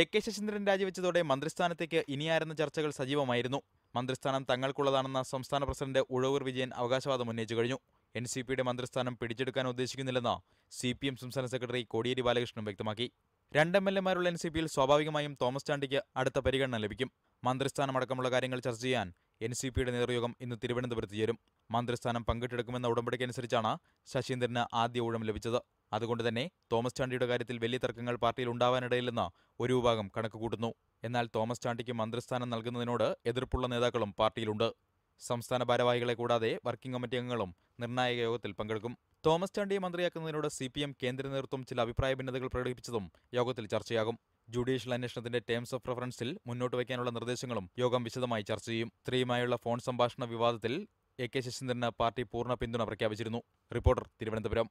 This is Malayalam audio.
എ കെ ശശീന്ദ്രൻ രാജിവെച്ചതോടെ മന്ത്രിസ്ഥാനത്തേക്ക് ഇനിയായിരുന്ന ചർച്ചകൾ സജീവമായിരുന്നു മന്ത്രിസ്ഥാനം തങ്ങൾക്കുള്ളതാണെന്ന സംസ്ഥാന പ്രസിഡന്റ് ഉഴവൂർ വിജയൻ അവകാശവാദം ഉന്നയിച്ചു കഴിഞ്ഞു എൻ സി പിയുടെ മന്ത്രിസ്ഥാനം പിടിച്ചെടുക്കാൻ ഉദ്ദേശിക്കുന്നില്ലെന്ന് സി പി എം സംസ്ഥാന സെക്രട്ടറി കോടിയേരി ബാലകൃഷ്ണൻ വ്യക്തമാക്കി രണ്ട് എം എൽ എമാരുള്ള എൻ സി പിയിൽ സ്വാഭാവികമായും തോമസ് ചാണ്ടിക്ക് അടുത്ത പരിഗണന ലഭിക്കും മന്ത്രിസ്ഥാനമടക്കമുള്ള കാര്യങ്ങൾ ചർച്ച ചെയ്യാൻ എൻ സി പിയുടെ നേതൃയോഗം ഇന്ന് തിരുവനന്തപുരത്ത് ചേരും മന്ത്രിസ്ഥാനം പങ്കിട്ടെടുക്കുമെന്ന ഉടമ്പടിക്കനുസരിച്ചാണ് ശശീന്ദ്രന് ആദ്യ ഊഴം ലഭിച്ചത് അതുകൊണ്ട് തന്നെ തോമസ് ചാണ്ടിയുടെ കാര്യത്തിൽ വലിയ തർക്കങ്ങൾ പാർട്ടിയിൽ ഉണ്ടാവാനിടയില്ലെന്ന് ഒരു വിഭാഗം കണക്കുകൂട്ടുന്നു എന്നാൽ തോമസ് ചാണ്ടിക്ക് മന്ത്രിസ്ഥാനം നൽകുന്നതിനോട് എതിർപ്പുള്ള നേതാക്കളും പാർട്ടിയിലുണ്ട് സംസ്ഥാന ഭാരവാഹികളെ കൂടാതെ വർക്കിംഗ് കമ്മിറ്റി അംഗങ്ങളും നിർണായക യോഗത്തിൽ പങ്കെടുക്കും തോമസ് ചാണ്ടിയെ മന്ത്രിയാക്കുന്നതിനോട് സി പി എം കേന്ദ്ര നേതൃത്വം ചില അഭിപ്രായ ഭിന്നതകൾ പ്രകടിപ്പിച്ചതും യോഗത്തിൽ ചർച്ചയാകും ജുഡീഷ്യൽ അന്വേഷണത്തിന്റെ ടേംസ് ഓഫ് റഫറൻസിൽ മുന്നോട്ട് വയ്ക്കാനുള്ള നിർദ്ദേശങ്ങളും യോഗം വിശദമായി ചർച്ച ചെയ്യും സ്ത്രീയുമായുള്ള ഫോൺ സംഭാഷണ വിവാദത്തിൽ എ കെ ശശീന്ദ്രന് പാർട്ടി പൂർണ്ണ പിന്തുണ പ്രഖ്യാപിച്ചിരുന്നു റിപ്പോർട്ടർ തിരുവനന്തപുരം